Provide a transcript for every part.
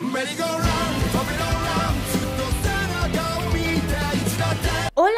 Ready, go, run!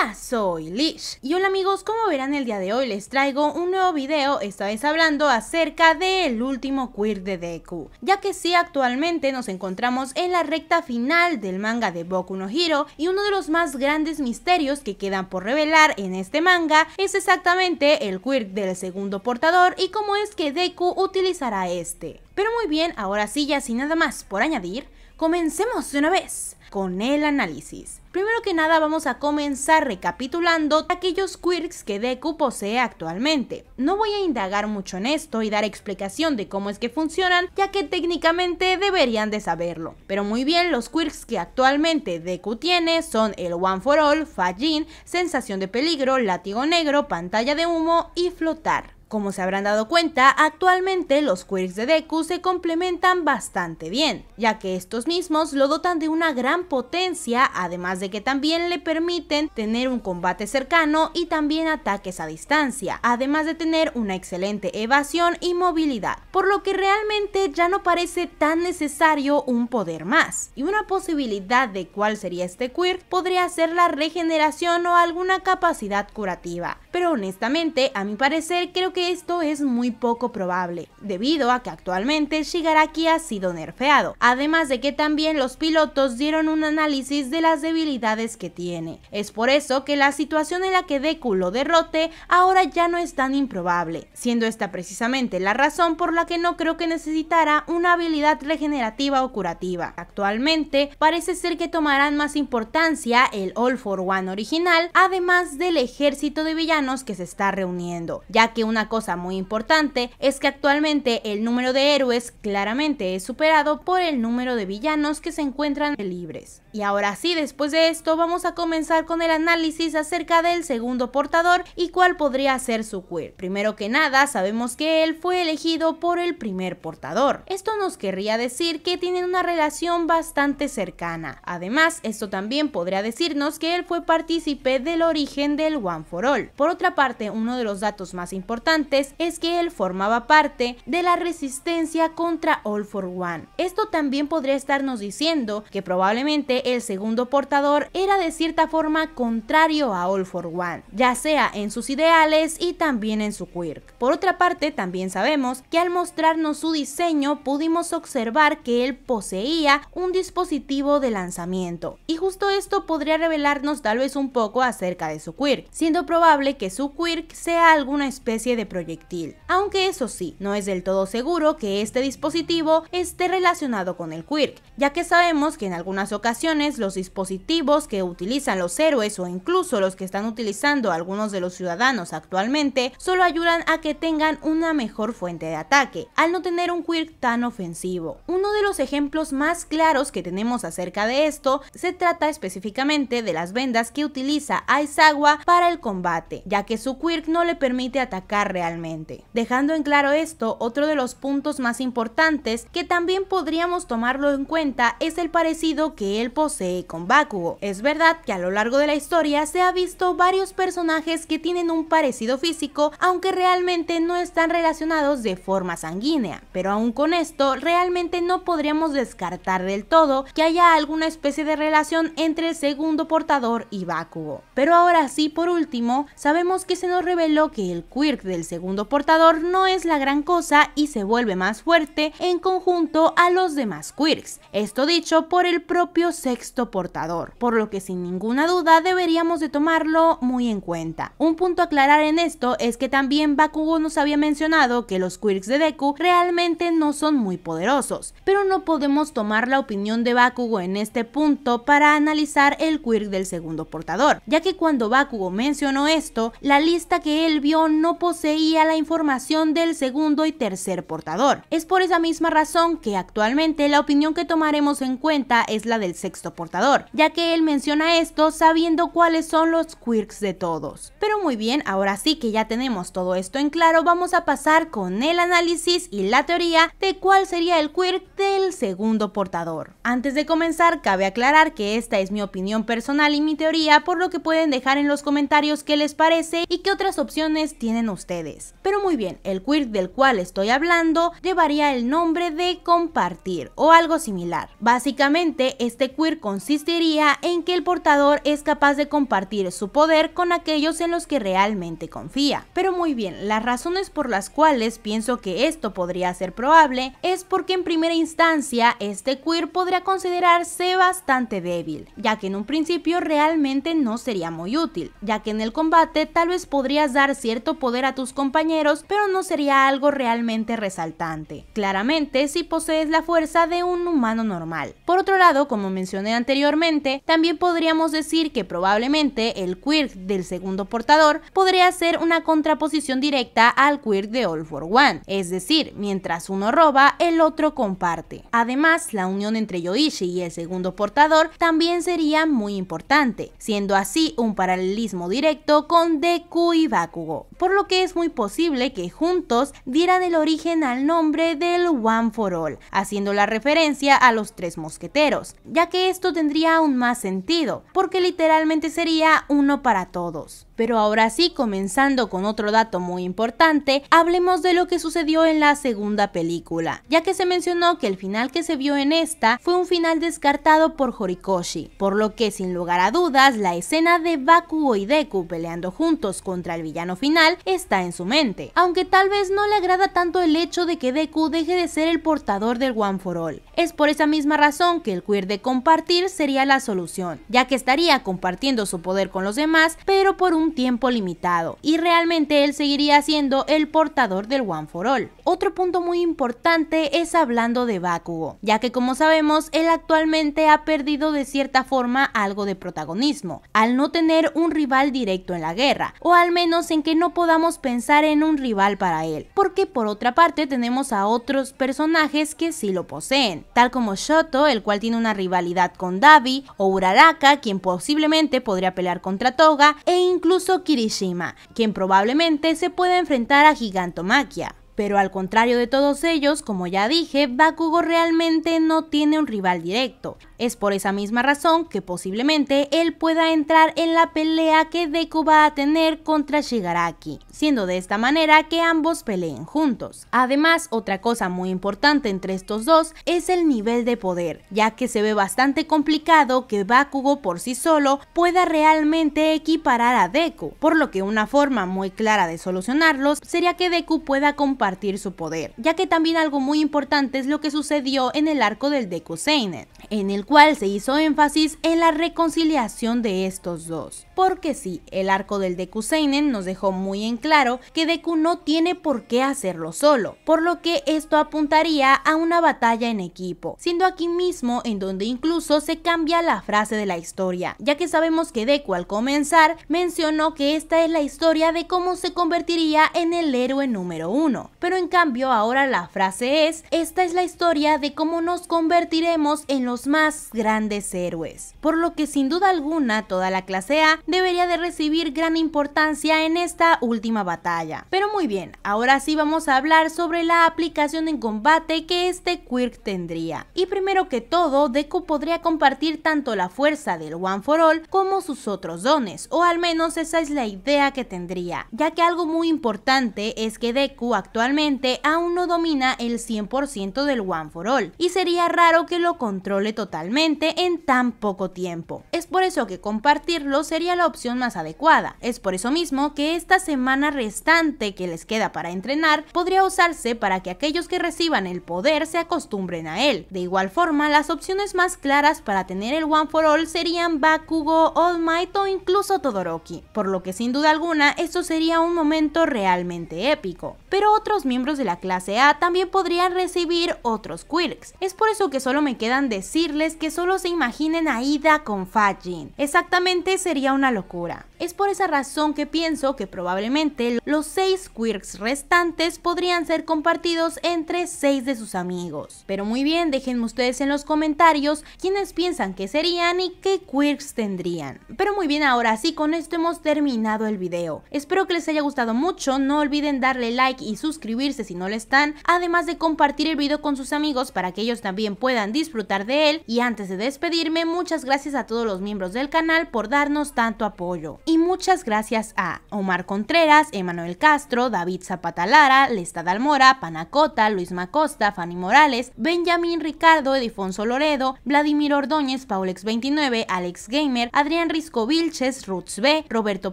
Hola, soy Lish. Y hola amigos, como verán el día de hoy les traigo un nuevo video, esta vez hablando acerca del último quirk de Deku. Ya que sí, actualmente nos encontramos en la recta final del manga de Boku no Hiro y uno de los más grandes misterios que quedan por revelar en este manga es exactamente el quirk del segundo portador y cómo es que Deku utilizará este. Pero muy bien, ahora sí ya sin nada más por añadir, comencemos de una vez con el análisis. Primero que nada vamos a comenzar recapitulando aquellos quirks que Deku posee actualmente. No voy a indagar mucho en esto y dar explicación de cómo es que funcionan, ya que técnicamente deberían de saberlo. Pero muy bien, los quirks que actualmente Deku tiene son el One for All, Fajin, Sensación de Peligro, Látigo Negro, Pantalla de Humo y Flotar. Como se habrán dado cuenta, actualmente los quirks de Deku se complementan bastante bien, ya que estos mismos lo dotan de una gran potencia, además de que también le permiten tener un combate cercano y también ataques a distancia, además de tener una excelente evasión y movilidad, por lo que realmente ya no parece tan necesario un poder más. Y una posibilidad de cuál sería este quirk podría ser la regeneración o alguna capacidad curativa, pero honestamente a mi parecer creo que esto es muy poco probable, debido a que actualmente Shigaraki ha sido nerfeado, además de que también los pilotos dieron un análisis de las debilidades que tiene. Es por eso que la situación en la que Deku lo derrote ahora ya no es tan improbable, siendo esta precisamente la razón por la que no creo que necesitará una habilidad regenerativa o curativa. Actualmente parece ser que tomarán más importancia el All for One original, además del ejército de villanos que se está reuniendo, ya que una cosa muy importante es que actualmente el número de héroes claramente es superado por el número de villanos que se encuentran libres. Y ahora sí, después de esto vamos a comenzar con el análisis acerca del segundo portador y cuál podría ser su queer. Primero que nada, sabemos que él fue elegido por el primer portador. Esto nos querría decir que tienen una relación bastante cercana. Además, esto también podría decirnos que él fue partícipe del origen del One for All. Por otra parte, uno de los datos más importantes es que él formaba parte de la resistencia contra All for One. Esto también podría estarnos diciendo que probablemente el segundo portador era de cierta forma contrario a All for One, ya sea en sus ideales y también en su quirk. Por otra parte, también sabemos que al mostrarnos su diseño pudimos observar que él poseía un dispositivo de lanzamiento, y justo esto podría revelarnos tal vez un poco acerca de su quirk, siendo probable que su quirk sea alguna especie de proyectil, aunque eso sí, no es del todo seguro que este dispositivo esté relacionado con el Quirk, ya que sabemos que en algunas ocasiones los dispositivos que utilizan los héroes o incluso los que están utilizando algunos de los ciudadanos actualmente solo ayudan a que tengan una mejor fuente de ataque, al no tener un Quirk tan ofensivo. Uno de los ejemplos más claros que tenemos acerca de esto se trata específicamente de las vendas que utiliza Aizawa para el combate, ya que su Quirk no le permite atacar realmente. Dejando en claro esto, otro de los puntos más importantes que también podríamos tomarlo en cuenta es el parecido que él posee con Bakugo. Es verdad que a lo largo de la historia se ha visto varios personajes que tienen un parecido físico, aunque realmente no están relacionados de forma sanguínea, pero aún con esto realmente no podríamos descartar del todo que haya alguna especie de relación entre el segundo portador y Bakugo. Pero ahora sí, por último, sabemos que se nos reveló que el quirk del segundo portador no es la gran cosa y se vuelve más fuerte en conjunto a los demás quirks. Esto dicho por el propio sexto portador, por lo que sin ninguna duda deberíamos de tomarlo muy en cuenta. Un punto a aclarar en esto es que también Bakugo nos había mencionado que los quirks de Deku realmente no son muy poderosos, pero no podemos tomar la opinión de Bakugo en este punto para analizar el quirk del segundo portador, ya que cuando Bakugo mencionó esto, la lista que él vio no posee a la información del segundo y tercer portador. Es por esa misma razón que actualmente la opinión que tomaremos en cuenta es la del sexto portador, ya que él menciona esto sabiendo cuáles son los quirks de todos. Pero muy bien, ahora sí que ya tenemos todo esto en claro, vamos a pasar con el análisis y la teoría de cuál sería el quirk del segundo portador. Antes de comenzar, cabe aclarar que esta es mi opinión personal y mi teoría, por lo que pueden dejar en los comentarios qué les parece y qué otras opciones tienen ustedes. Pero muy bien, el queer del cual estoy hablando llevaría el nombre de compartir o algo similar. Básicamente, este queer consistiría en que el portador es capaz de compartir su poder con aquellos en los que realmente confía. Pero muy bien, las razones por las cuales pienso que esto podría ser probable es porque en primera instancia este queer podría considerarse bastante débil, ya que en un principio realmente no sería muy útil, ya que en el combate tal vez podrías dar cierto poder a tus compañeros, pero no sería algo realmente resaltante, claramente si posees la fuerza de un humano normal. Por otro lado, como mencioné anteriormente, también podríamos decir que probablemente el quirk del segundo portador podría ser una contraposición directa al quirk de All for One, es decir, mientras uno roba, el otro comparte. Además, la unión entre Yoichi y el segundo portador también sería muy importante, siendo así un paralelismo directo con Deku y Bakugo, por lo que es muy posible que juntos dieran el origen al nombre del One for All, haciendo la referencia a los tres mosqueteros, ya que esto tendría aún más sentido, porque literalmente sería uno para todos. Pero ahora sí, comenzando con otro dato muy importante, hablemos de lo que sucedió en la segunda película, ya que se mencionó que el final que se vio en esta fue un final descartado por Horikoshi, por lo que sin lugar a dudas la escena de Bakugo y Deku peleando juntos contra el villano final está en su mente, aunque tal vez no le agrada tanto el hecho de que Deku deje de ser el portador del One for All. Es por esa misma razón que el queer de compartir sería la solución, ya que estaría compartiendo su poder con los demás, pero por un tiempo limitado, y realmente él seguiría siendo el portador del One for All. Otro punto muy importante es hablando de Bakugo, ya que como sabemos, él actualmente ha perdido de cierta forma algo de protagonismo, al no tener un rival directo en la guerra, o al menos en que no podamos pensar pensar en un rival para él, porque por otra parte tenemos a otros personajes que sí lo poseen, tal como Shoto, el cual tiene una rivalidad con Davi, o Uraraka, quien posiblemente podría pelear contra Toga, e incluso Kirishima, quien probablemente se pueda enfrentar a Gigantomachia. Pero al contrario de todos ellos, como ya dije, Bakugo realmente no tiene un rival directo, es por esa misma razón que posiblemente él pueda entrar en la pelea que Deku va a tener contra Shigaraki, siendo de esta manera que ambos peleen juntos. Además, otra cosa muy importante entre estos dos es el nivel de poder, ya que se ve bastante complicado que Bakugo por sí solo pueda realmente equiparar a Deku, por lo que una forma muy clara de solucionarlos sería que Deku pueda compartir su poder, ya que también algo muy importante es lo que sucedió en el arco del Deku Seinen en el cual se hizo énfasis en la reconciliación de estos dos porque sí, el arco del Deku Seinen nos dejó muy en claro que Deku no tiene por qué hacerlo solo, por lo que esto apuntaría a una batalla en equipo, siendo aquí mismo en donde incluso se cambia la frase de la historia, ya que sabemos que Deku al comenzar mencionó que esta es la historia de cómo se convertiría en el héroe número uno, pero en cambio ahora la frase es, esta es la historia de cómo nos convertiremos en los más grandes héroes, por lo que sin duda alguna toda la clase A debería de recibir gran importancia en esta última batalla. Pero muy bien, ahora sí vamos a hablar sobre la aplicación en combate que este Quirk tendría. Y primero que todo, Deku podría compartir tanto la fuerza del One for All como sus otros dones, o al menos esa es la idea que tendría, ya que algo muy importante es que Deku actualmente aún no domina el 100% del One for All, y sería raro que lo controle totalmente en tan poco tiempo. Es por eso que compartirlo sería la opción más adecuada. Es por eso mismo que esta semana restante que les queda para entrenar podría usarse para que aquellos que reciban el poder se acostumbren a él. De igual forma, las opciones más claras para tener el One for All serían Bakugo, All Might o incluso Todoroki, por lo que sin duda alguna esto sería un momento realmente épico. Pero otros miembros de la clase A también podrían recibir otros quirks. Es por eso que solo me quedan decirles que solo se imaginen a Ida con Fajin. Exactamente sería una locura. Es por esa razón que pienso que probablemente los seis quirks restantes podrían ser compartidos entre seis de sus amigos. Pero muy bien, déjenme ustedes en los comentarios quienes piensan que serían y qué quirks tendrían. Pero muy bien, ahora sí, con esto hemos terminado el video. Espero que les haya gustado mucho, no olviden darle like y suscribirse si no lo están, además de compartir el video con sus amigos para que ellos también puedan disfrutar de él. Y antes de despedirme, muchas gracias a todos los miembros del canal por darnos tanto tu apoyo. Y muchas gracias a Omar Contreras, Emanuel Castro, David Zapatalara, Lara, Lesta Panacota, Luis Macosta, Fanny Morales, Benjamín Ricardo, Edifonso Loredo, Vladimir Ordóñez, Paulex29, Alex Gamer, Adrián Risco Vilches, Roots B, Roberto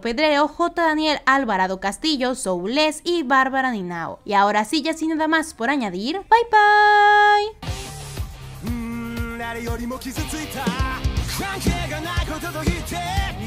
Pedreo, J. Daniel Alvarado Castillo, Soules y Bárbara Ninao. Y ahora sí, ya sin nada más por añadir, bye bye! Mm,